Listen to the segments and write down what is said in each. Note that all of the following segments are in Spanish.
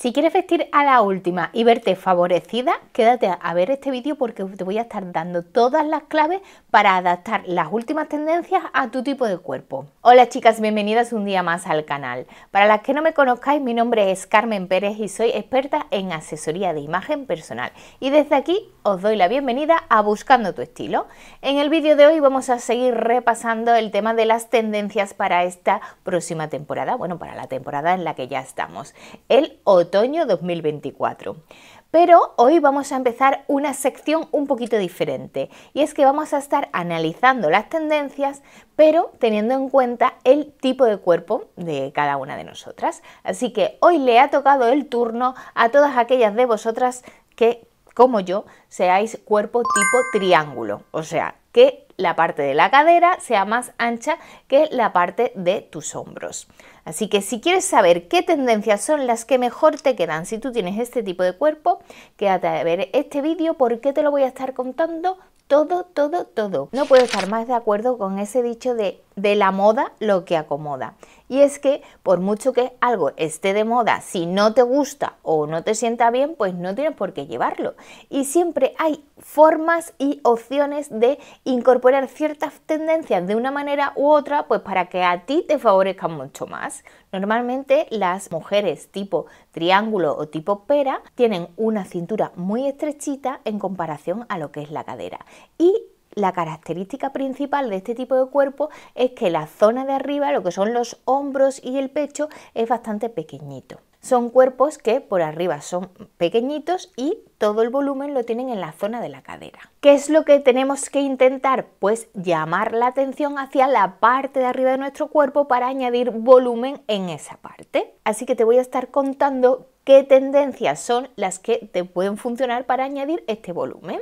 Si quieres vestir a la última y verte favorecida, quédate a ver este vídeo porque te voy a estar dando todas las claves para adaptar las últimas tendencias a tu tipo de cuerpo. Hola chicas, bienvenidas un día más al canal. Para las que no me conozcáis, mi nombre es Carmen Pérez y soy experta en asesoría de imagen personal. Y desde aquí os doy la bienvenida a Buscando tu estilo. En el vídeo de hoy vamos a seguir repasando el tema de las tendencias para esta próxima temporada, bueno, para la temporada en la que ya estamos. El otoño 2024. Pero hoy vamos a empezar una sección un poquito diferente y es que vamos a estar analizando las tendencias pero teniendo en cuenta el tipo de cuerpo de cada una de nosotras. Así que hoy le ha tocado el turno a todas aquellas de vosotras que, como yo, seáis cuerpo tipo triángulo, o sea, que la parte de la cadera sea más ancha que la parte de tus hombros. Así que si quieres saber qué tendencias son las que mejor te quedan si tú tienes este tipo de cuerpo, quédate a ver este vídeo porque te lo voy a estar contando todo, todo, todo. No puedo estar más de acuerdo con ese dicho de de la moda lo que acomoda. Y es que por mucho que algo esté de moda, si no te gusta o no te sienta bien, pues no tienes por qué llevarlo. Y siempre hay formas y opciones de incorporar ciertas tendencias de una manera u otra, pues para que a ti te favorezcan mucho más. Normalmente las mujeres tipo triángulo o tipo pera tienen una cintura muy estrechita en comparación a lo que es la cadera. Y la característica principal de este tipo de cuerpo es que la zona de arriba, lo que son los hombros y el pecho, es bastante pequeñito. Son cuerpos que por arriba son pequeñitos y todo el volumen lo tienen en la zona de la cadera. ¿Qué es lo que tenemos que intentar? Pues llamar la atención hacia la parte de arriba de nuestro cuerpo para añadir volumen en esa parte. Así que te voy a estar contando qué tendencias son las que te pueden funcionar para añadir este volumen.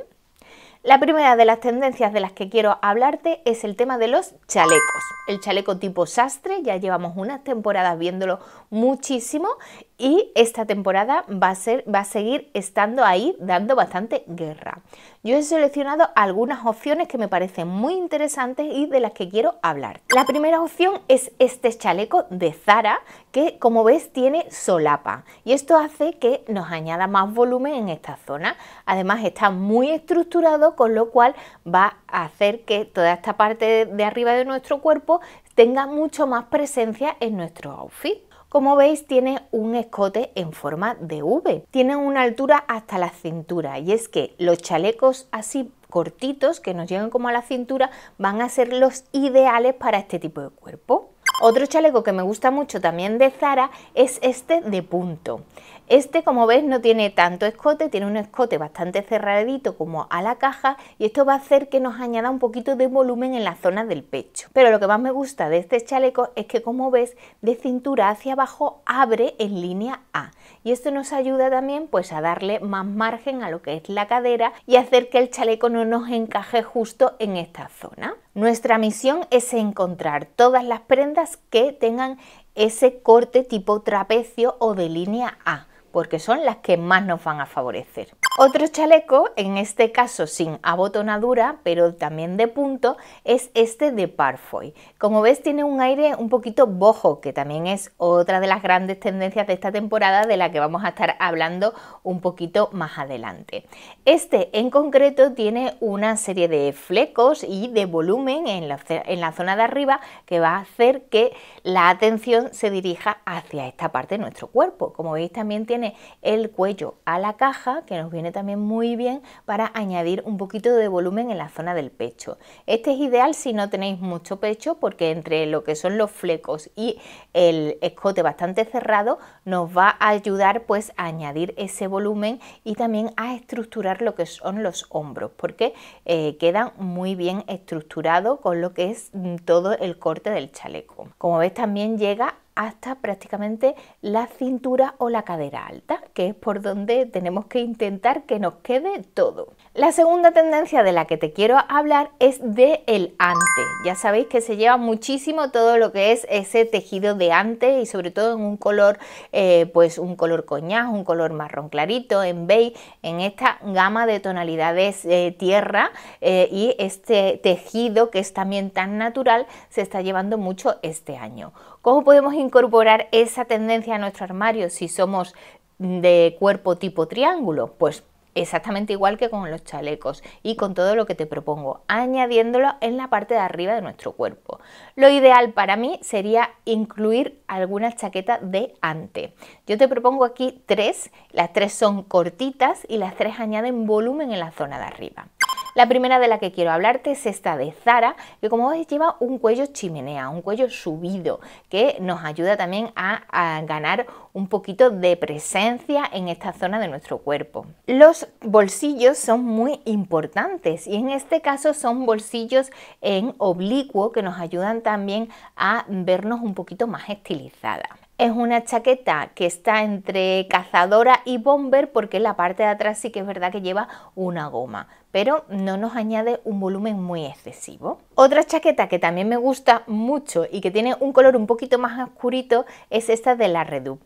La primera de las tendencias de las que quiero hablarte es el tema de los chalecos. El chaleco tipo sastre, ya llevamos unas temporadas viéndolo muchísimo y esta temporada va a, seguir estando ahí dando bastante guerra. Yo he seleccionado algunas opciones que me parecen muy interesantes y de las que quiero hablar. La primera opción es este chaleco de Zara que como ves tiene solapa y esto hace que nos añada más volumen en esta zona. Además está muy estructurado con lo cual va a hacer que toda esta parte de arriba de nuestro cuerpo tenga mucho más presencia en nuestro outfit. Como veis tiene un escote en forma de V. tiene una altura hasta la cintura y es que los chalecos así cortitos que nos llegan como a la cintura van a ser los ideales para este tipo de cuerpo. Otro chaleco que me gusta mucho también de Zara es este de punto. Este, como ves, no tiene tanto escote, tiene un escote bastante cerradito como a la caja y esto va a hacer que nos añada un poquito de volumen en la zona del pecho. Pero lo que más me gusta de este chaleco es que, como ves, de cintura hacia abajo abre en línea A y esto nos ayuda también pues a darle más margen a lo que es la cadera y hacer que el chaleco no nos encaje justo en esta zona. Nuestra misión es encontrar todas las prendas que tengan ese corte tipo trapecio o de línea A porque son las que más nos van a favorecer. Otro chaleco, en este caso sin abotonadura, pero también de punto, es este de Parfoy. Como ves tiene un aire un poquito bojo, que también es otra de las grandes tendencias de esta temporada de la que vamos a estar hablando un poquito más adelante. Este en concreto tiene una serie de flecos y de volumen en la, en la zona de arriba que va a hacer que la atención se dirija hacia esta parte de nuestro cuerpo. Como veis también tiene el cuello a la caja que nos viene también muy bien para añadir un poquito de volumen en la zona del pecho. Este es ideal si no tenéis mucho pecho porque entre lo que son los flecos y el escote bastante cerrado nos va a ayudar pues a añadir ese volumen y también a estructurar lo que son los hombros porque eh, quedan muy bien estructurados con lo que es mm, todo el corte del chaleco. Como ves también llega hasta prácticamente la cintura o la cadera alta, que es por donde tenemos que intentar que nos quede todo. La segunda tendencia de la que te quiero hablar es de el ante. Ya sabéis que se lleva muchísimo todo lo que es ese tejido de ante y sobre todo en un color, eh, pues un color coñaz, un color marrón clarito, en beige, en esta gama de tonalidades eh, tierra eh, y este tejido que es también tan natural se está llevando mucho este año. ¿Cómo podemos incorporar esa tendencia a nuestro armario si somos de cuerpo tipo triángulo? Pues exactamente igual que con los chalecos y con todo lo que te propongo, añadiéndolo en la parte de arriba de nuestro cuerpo. Lo ideal para mí sería incluir alguna chaqueta de ante. Yo te propongo aquí tres, las tres son cortitas y las tres añaden volumen en la zona de arriba. La primera de la que quiero hablarte es esta de Zara, que como veis lleva un cuello chimenea, un cuello subido, que nos ayuda también a, a ganar un poquito de presencia en esta zona de nuestro cuerpo. Los bolsillos son muy importantes y en este caso son bolsillos en oblicuo que nos ayudan también a vernos un poquito más estilizada. Es una chaqueta que está entre cazadora y bomber porque la parte de atrás sí que es verdad que lleva una goma pero no nos añade un volumen muy excesivo. Otra chaqueta que también me gusta mucho y que tiene un color un poquito más oscurito es esta de la Redup.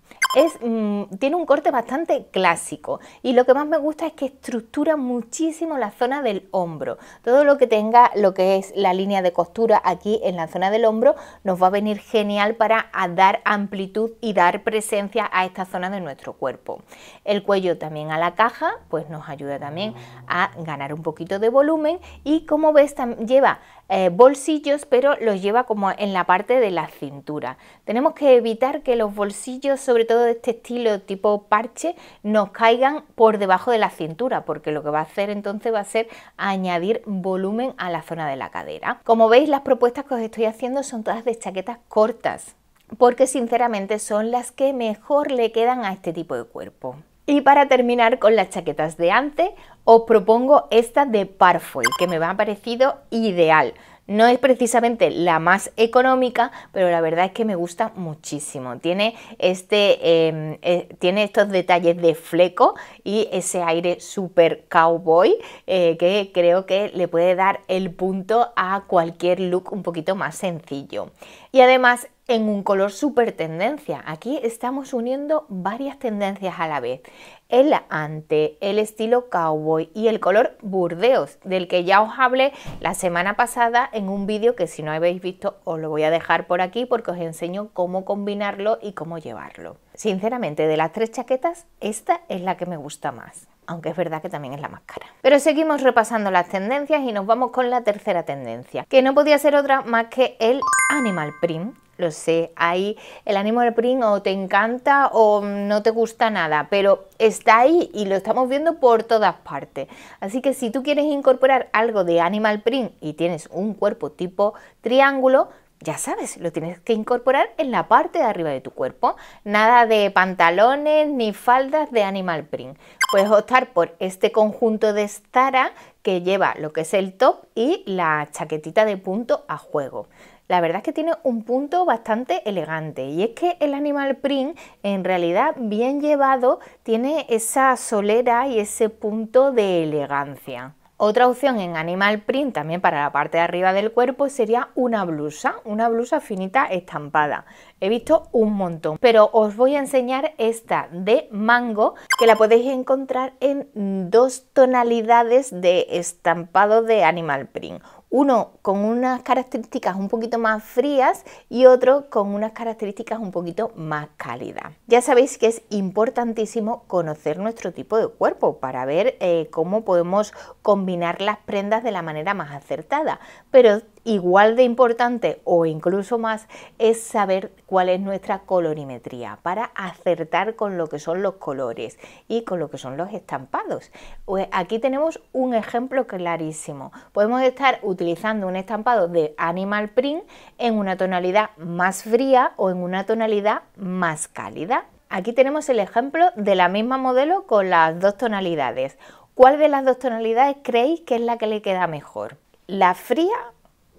Mm, tiene un corte bastante clásico y lo que más me gusta es que estructura muchísimo la zona del hombro. Todo lo que tenga lo que es la línea de costura aquí en la zona del hombro nos va a venir genial para dar amplitud y dar presencia a esta zona de nuestro cuerpo. El cuello también a la caja pues nos ayuda también a ganar un poquito de volumen y como ves lleva eh, bolsillos pero los lleva como en la parte de la cintura. Tenemos que evitar que los bolsillos, sobre todo de este estilo tipo parche, nos caigan por debajo de la cintura porque lo que va a hacer entonces va a ser añadir volumen a la zona de la cadera. Como veis las propuestas que os estoy haciendo son todas de chaquetas cortas porque sinceramente son las que mejor le quedan a este tipo de cuerpo. Y para terminar con las chaquetas de antes, os propongo esta de Parfoy, que me ha parecido ideal. No es precisamente la más económica, pero la verdad es que me gusta muchísimo. Tiene, este, em, eh, tiene estos detalles de fleco y ese aire super cowboy eh, que creo que le puede dar el punto a cualquier look un poquito más sencillo. Y además en un color super tendencia. Aquí estamos uniendo varias tendencias a la vez. El ante, el estilo cowboy y el color burdeos, del que ya os hablé la semana pasada en un vídeo que si no habéis visto os lo voy a dejar por aquí porque os enseño cómo combinarlo y cómo llevarlo. Sinceramente, de las tres chaquetas, esta es la que me gusta más aunque es verdad que también es la más cara. Pero seguimos repasando las tendencias y nos vamos con la tercera tendencia, que no podía ser otra más que el animal print, lo sé, ahí el animal print o te encanta o no te gusta nada, pero está ahí y lo estamos viendo por todas partes. Así que si tú quieres incorporar algo de animal print y tienes un cuerpo tipo triángulo, ya sabes, lo tienes que incorporar en la parte de arriba de tu cuerpo. Nada de pantalones ni faldas de animal print. Puedes optar por este conjunto de stara que lleva lo que es el top y la chaquetita de punto a juego la verdad es que tiene un punto bastante elegante y es que el animal print en realidad bien llevado tiene esa solera y ese punto de elegancia. Otra opción en animal print también para la parte de arriba del cuerpo sería una blusa, una blusa finita estampada. He visto un montón, pero os voy a enseñar esta de mango que la podéis encontrar en dos tonalidades de estampado de animal print uno con unas características un poquito más frías y otro con unas características un poquito más cálidas. Ya sabéis que es importantísimo conocer nuestro tipo de cuerpo para ver eh, cómo podemos combinar las prendas de la manera más acertada, pero Igual de importante o incluso más es saber cuál es nuestra colorimetría para acertar con lo que son los colores y con lo que son los estampados. Pues aquí tenemos un ejemplo clarísimo. Podemos estar utilizando un estampado de animal print en una tonalidad más fría o en una tonalidad más cálida. Aquí tenemos el ejemplo de la misma modelo con las dos tonalidades. ¿Cuál de las dos tonalidades creéis que es la que le queda mejor? ¿La fría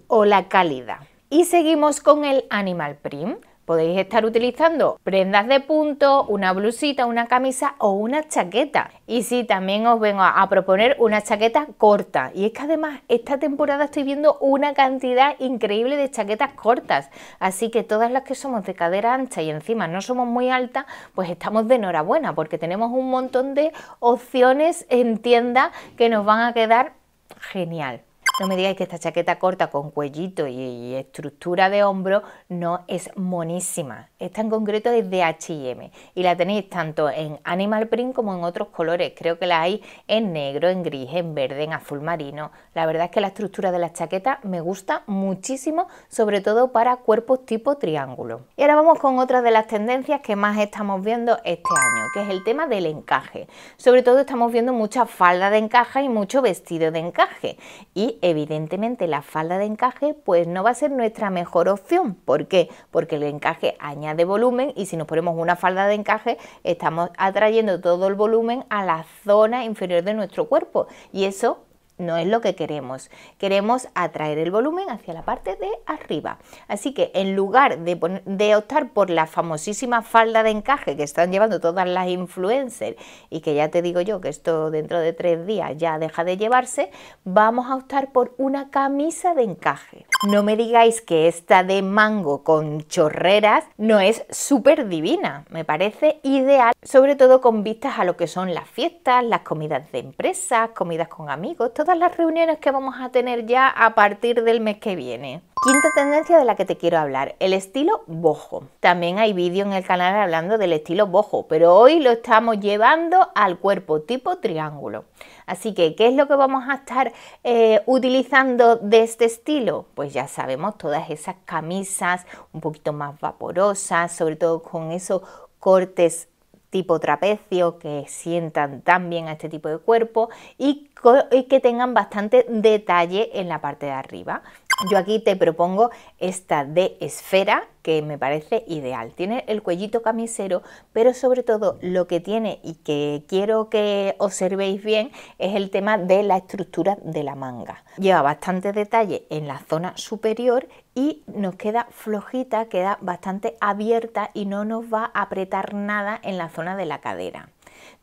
o la calidad. Y seguimos con el animal print. Podéis estar utilizando prendas de punto, una blusita, una camisa o una chaqueta. Y sí, también os vengo a, proponer una chaqueta corta. Y es que además esta temporada estoy viendo una cantidad increíble de chaquetas cortas. Así que todas las que somos de cadera ancha y encima no somos muy altas, pues estamos de enhorabuena porque tenemos un montón de opciones en tienda que nos van a quedar genial. No me digáis que esta chaqueta corta con cuellito y estructura de hombro no es monísima. Esta en concreto es de H&M y la tenéis tanto en animal print como en otros colores. Creo que la hay en negro, en gris, en verde, en azul marino. La verdad es que la estructura de la chaqueta me gusta muchísimo, sobre todo para cuerpos tipo triángulo. Y ahora vamos con otra de las tendencias que más estamos viendo este año, que es el tema del encaje. Sobre todo estamos viendo mucha falda de encaje y mucho vestido de encaje. Y evidentemente la falda de encaje pues no va a ser nuestra mejor opción. ¿Por qué? Porque el encaje añade volumen y si nos ponemos una falda de encaje estamos atrayendo todo el volumen a la zona inferior de nuestro cuerpo y eso no es lo que queremos. Queremos atraer el volumen hacia la parte de arriba. Así que en lugar de, optar por la famosísima falda de encaje que están llevando todas las influencers y que ya te digo yo que esto dentro de tres días ya deja de llevarse, vamos a optar por una camisa de encaje. No me digáis que esta de mango con chorreras no es súper divina. Me parece ideal, sobre todo con vistas a lo que son las fiestas, las comidas de empresas, comidas con amigos, todas las reuniones que vamos a tener ya a partir del mes que viene. Quinta tendencia de la que te quiero hablar, el estilo bojo. También hay vídeo en el canal hablando del estilo bojo, pero hoy lo estamos llevando al cuerpo tipo triángulo. Así que, ¿qué es lo que vamos a estar eh, utilizando de este estilo? Pues ya sabemos, todas esas camisas un poquito más vaporosas, sobre todo con esos cortes tipo trapecio que sientan tan bien a este tipo de cuerpo y, y que tengan bastante detalle en la parte de arriba. Yo aquí te propongo esta de esfera que me parece ideal. Tiene el cuellito camisero, pero sobre todo lo que tiene y que quiero que observéis bien es el tema de la estructura de la manga. Lleva bastante detalle en la zona superior y nos queda flojita, queda bastante abierta y no nos va a apretar nada en la zona de la cadera.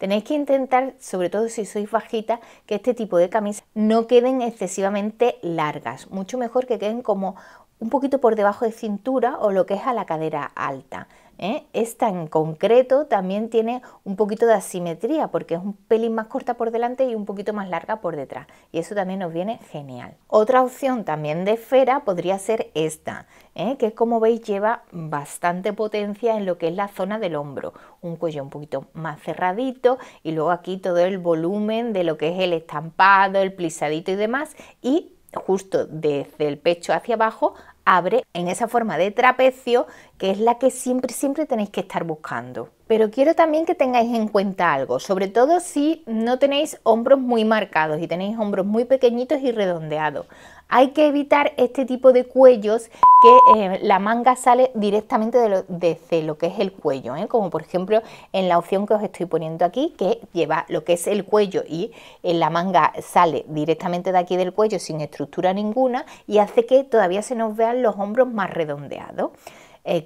Tenéis que intentar, sobre todo si sois bajitas, que este tipo de camisas no queden excesivamente largas. Mucho mejor que queden como un poquito por debajo de cintura o lo que es a la cadera alta. ¿eh? Esta en concreto también tiene un poquito de asimetría porque es un pelín más corta por delante y un poquito más larga por detrás y eso también nos viene genial. Otra opción también de esfera podría ser esta, ¿eh? que como veis lleva bastante potencia en lo que es la zona del hombro, un cuello un poquito más cerradito y luego aquí todo el volumen de lo que es el estampado, el plisadito y demás y justo desde el pecho hacia abajo abre en esa forma de trapecio que es la que siempre, siempre tenéis que estar buscando. Pero quiero también que tengáis en cuenta algo, sobre todo si no tenéis hombros muy marcados y tenéis hombros muy pequeñitos y redondeados. Hay que evitar este tipo de cuellos que eh, la manga sale directamente de lo, desde lo que es el cuello, ¿eh? como por ejemplo en la opción que os estoy poniendo aquí, que lleva lo que es el cuello y eh, la manga sale directamente de aquí del cuello sin estructura ninguna y hace que todavía se nos vean los hombros más redondeados.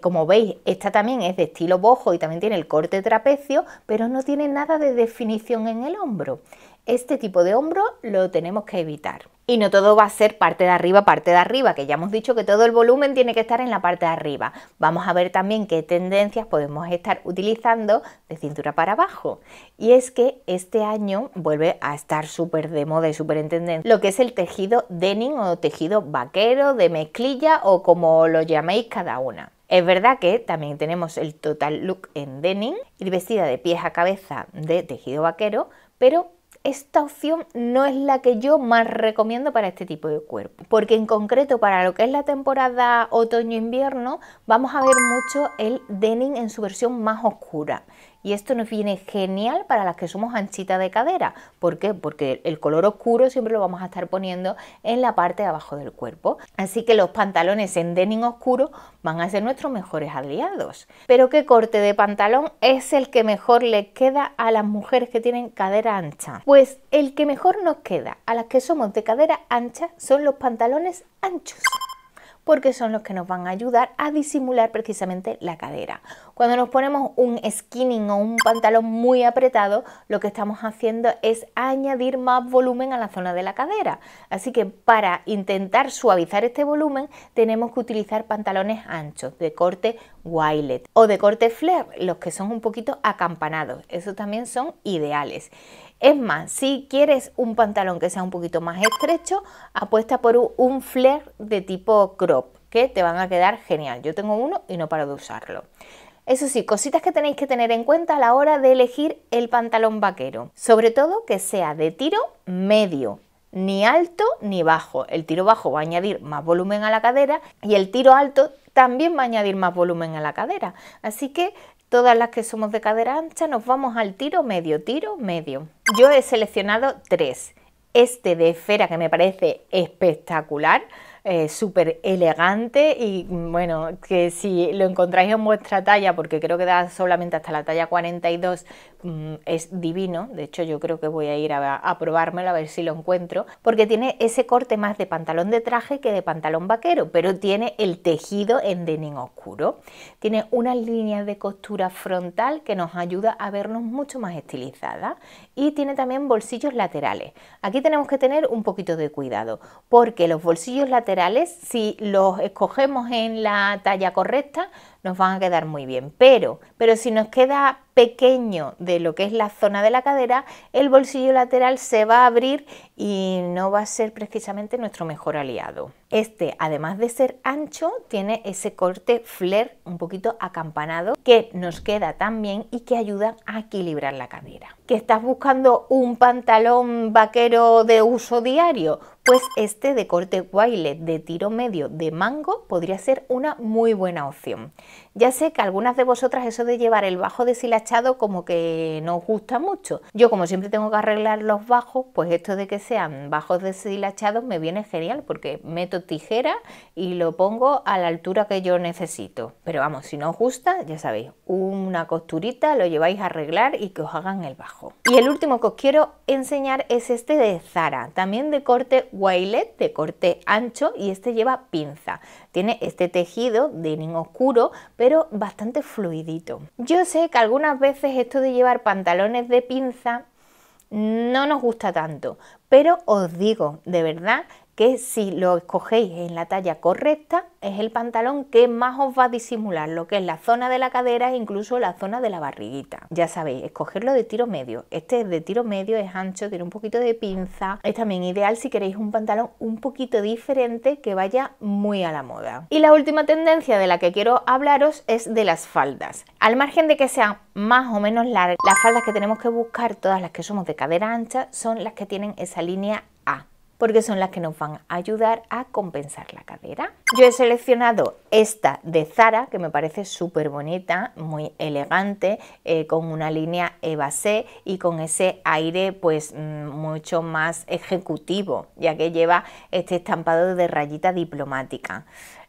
como veis, esta también es de estilo bojo y también tiene el corte trapecio, pero no tiene nada de definición en el hombro este tipo de hombro lo tenemos que evitar. Y no todo va a ser parte de arriba, parte de arriba, que ya hemos dicho que todo el volumen tiene que estar en la parte de arriba. Vamos a ver también qué tendencias podemos estar utilizando de cintura para abajo. Y es que este año vuelve a estar súper de moda y súper en lo que es el tejido denim o tejido vaquero, de mezclilla o como lo llaméis cada una. Es verdad que también tenemos el total look en denim, Y vestida de pies a cabeza de tejido vaquero, pero esta opción no es la que yo más recomiendo para este tipo de cuerpo, porque en concreto para lo que es la temporada otoño-invierno vamos a ver mucho el denim en su versión más oscura. Y esto nos viene genial para las que somos anchitas de cadera. ¿Por qué? Porque el color oscuro siempre lo vamos a estar poniendo en la parte de abajo del cuerpo. Así que los pantalones en denim oscuro van a ser nuestros mejores aliados. Pero ¿qué corte de pantalón es el que mejor le queda a las mujeres que tienen cadera ancha? Pues el que mejor nos queda a las que somos de cadera ancha son los pantalones anchos porque son los que nos van a ayudar a disimular precisamente la cadera. Cuando nos ponemos un skinning o un pantalón muy apretado, lo que estamos haciendo es añadir más volumen a la zona de la cadera. Así que para intentar suavizar este volumen tenemos que utilizar pantalones anchos de corte wilet o de corte flare, los que son un poquito acampanados. esos también son ideales. Es más, si quieres un pantalón que sea un poquito más estrecho, apuesta por un flare de tipo crop, que te van a quedar genial. Yo tengo uno y no paro de usarlo. Eso sí, cositas que tenéis que tener en cuenta a la hora de elegir el pantalón vaquero. Sobre todo que sea de tiro medio, ni alto ni bajo. El tiro bajo va a añadir más volumen a la cadera y el tiro alto también va a añadir más volumen a la cadera. Así que Todas las que somos de cadera ancha nos vamos al tiro medio, tiro medio. Yo he seleccionado tres. Este de esfera que me parece espectacular eh, súper elegante y bueno, que si lo encontráis en vuestra talla, porque creo que da solamente hasta la talla 42, mm, es divino. De hecho, yo creo que voy a ir a, probármelo a ver si lo encuentro, porque tiene ese corte más de pantalón de traje que de pantalón vaquero, pero tiene el tejido en denim oscuro. Tiene unas líneas de costura frontal que nos ayuda a vernos mucho más estilizada y tiene también bolsillos laterales. Aquí tenemos que tener un poquito de cuidado, porque los bolsillos laterales si los escogemos en la talla correcta, nos van a quedar muy bien. Pero, pero si nos queda pequeño de lo que es la zona de la cadera, el bolsillo lateral se va a abrir y no va a ser precisamente nuestro mejor aliado. Este, además de ser ancho, tiene ese corte flare un poquito acampanado que nos queda tan bien y que ayuda a equilibrar la cadera. ¿Que estás buscando un pantalón vaquero de uso diario? Pues este de corte guaylet de tiro medio de mango podría ser una muy buena opción. Ya sé que algunas de vosotras eso de llevar el bajo deshilachado como que no os gusta mucho. Yo como siempre tengo que arreglar los bajos, pues esto de que sean bajos deshilachados me viene genial porque meto tijera y lo pongo a la altura que yo necesito. Pero vamos, si no os gusta, ya sabéis, una costurita lo lleváis a arreglar y que os hagan el bajo. Y el último que os quiero enseñar es este de Zara, también de corte Wiley, de corte ancho y este lleva pinza. Tiene este tejido de niño oscuro pero bastante fluidito. Yo sé que algunas veces esto de llevar pantalones de pinza no nos gusta tanto, pero os digo, de verdad, que si lo escogéis en la talla correcta, es el pantalón que más os va a disimular lo que es la zona de la cadera e incluso la zona de la barriguita. Ya sabéis, escogerlo de tiro medio. Este es de tiro medio, es ancho, tiene un poquito de pinza. Es también ideal si queréis un pantalón un poquito diferente que vaya muy a la moda. Y la última tendencia de la que quiero hablaros es de las faldas. Al margen de que sean más o menos largas, las faldas que tenemos que buscar, todas las que somos de cadera ancha, son las que tienen esa línea porque son las que nos van a ayudar a compensar la cadera. Yo he seleccionado esta de Zara, que me parece súper bonita, muy elegante, eh, con una línea evasé y con ese aire pues mm, mucho más ejecutivo, ya que lleva este estampado de rayita diplomática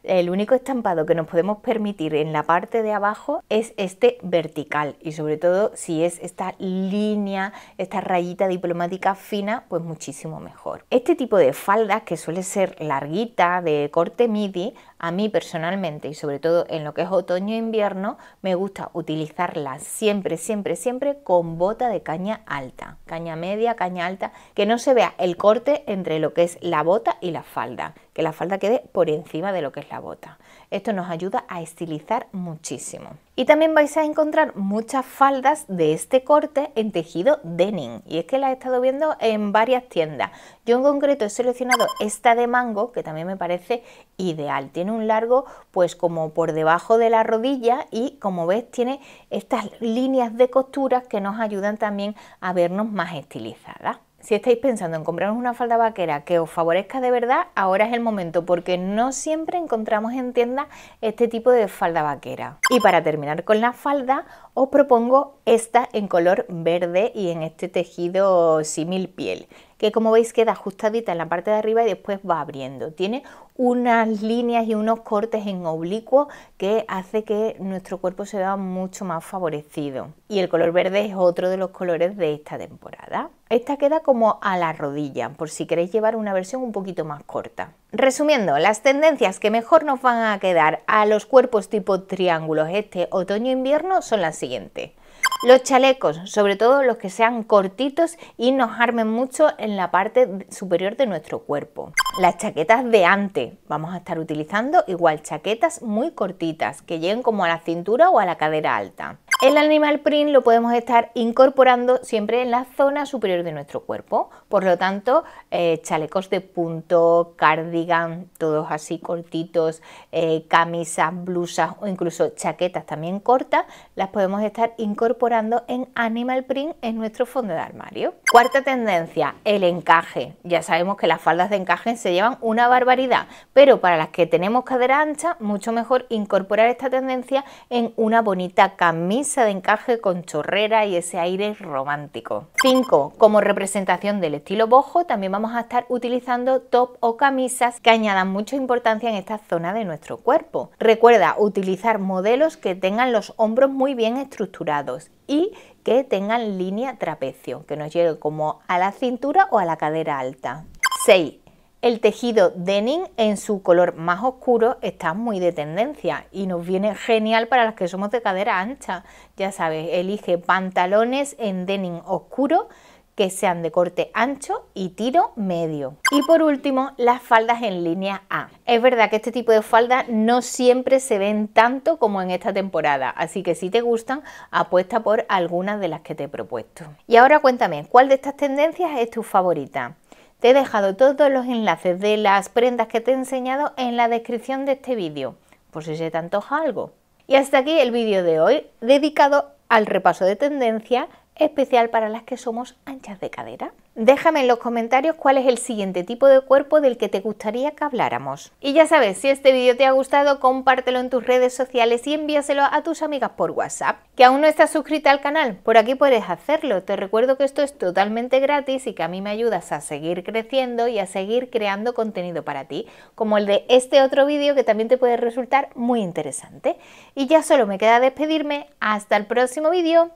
el único estampado que nos podemos permitir en la parte de abajo es este vertical y sobre todo si es esta línea, esta rayita diplomática fina, pues muchísimo mejor. Este tipo de faldas que suele ser larguita, de corte midi, a mí personalmente y sobre todo en lo que es otoño e invierno, me gusta utilizarla siempre, siempre, siempre con bota de caña alta, caña media, caña alta, que no se vea el corte entre lo que es la bota y la falda, que la falda quede por encima de lo que es la bota. Esto nos ayuda a estilizar muchísimo. Y también vais a encontrar muchas faldas de este corte en tejido denim. Y es que la he estado viendo en varias tiendas. Yo en concreto he seleccionado esta de mango, que también me parece ideal. Tiene un largo pues como por debajo de la rodilla y como ves tiene estas líneas de costuras que nos ayudan también a vernos más estilizadas si estáis pensando en compraros una falda vaquera que os favorezca de verdad, ahora es el momento porque no siempre encontramos en tienda este tipo de falda vaquera. Y para terminar con la falda, os propongo esta en color verde y en este tejido símil piel que como veis queda ajustadita en la parte de arriba y después va abriendo. Tiene unas líneas y unos cortes en oblicuo que hace que nuestro cuerpo se vea mucho más favorecido. Y el color verde es otro de los colores de esta temporada. Esta queda como a la rodilla, por si queréis llevar una versión un poquito más corta. Resumiendo, las tendencias que mejor nos van a quedar a los cuerpos tipo triángulos este otoño-invierno son las siguientes. Los chalecos, sobre todo los que sean cortitos y nos armen mucho en la parte superior de nuestro cuerpo. Las chaquetas de ante, vamos a estar utilizando igual chaquetas muy cortitas que lleguen como a la cintura o a la cadera alta. El animal print lo podemos estar incorporando siempre en la zona superior de nuestro cuerpo, por lo tanto, eh, chalecos de punto, cardigan, todos así cortitos, eh, camisas, blusas o incluso chaquetas también cortas, las podemos estar incorporando en animal print en nuestro fondo de armario. Cuarta tendencia, el encaje. Ya sabemos que las faldas de encaje se llevan una barbaridad, pero para las que tenemos cadera ancha, mucho mejor incorporar esta tendencia en una bonita camisa de encaje con chorrera y ese aire romántico. 5. Como representación del estilo bojo, también vamos a estar utilizando top o camisas que añadan mucha importancia en esta zona de nuestro cuerpo. Recuerda utilizar modelos que tengan los hombros muy bien estructurados y que tengan línea trapecio, que nos llegue como a la cintura o a la cadera alta. 6. El tejido denim en su color más oscuro está muy de tendencia y nos viene genial para las que somos de cadera ancha. Ya sabes, elige pantalones en denim oscuro que sean de corte ancho y tiro medio. Y por último, las faldas en línea A. Es verdad que este tipo de faldas no siempre se ven tanto como en esta temporada, así que si te gustan, apuesta por algunas de las que te he propuesto. Y ahora cuéntame, ¿cuál de estas tendencias es tu favorita? Te he dejado todos los enlaces de las prendas que te he enseñado en la descripción de este vídeo, por si se te antoja algo. Y hasta aquí el vídeo de hoy, dedicado al repaso de tendencia, especial para las que somos anchas de cadera. Déjame en los comentarios cuál es el siguiente tipo de cuerpo del que te gustaría que habláramos. Y ya sabes, si este vídeo te ha gustado, compártelo en tus redes sociales y envíaselo a tus amigas por WhatsApp. Que aún no estás suscrita al canal, por aquí puedes hacerlo. Te recuerdo que esto es totalmente gratis y que a mí me ayudas a seguir creciendo y a seguir creando contenido para ti, como el de este otro vídeo que también te puede resultar muy interesante. Y ya solo me queda despedirme. Hasta el próximo vídeo.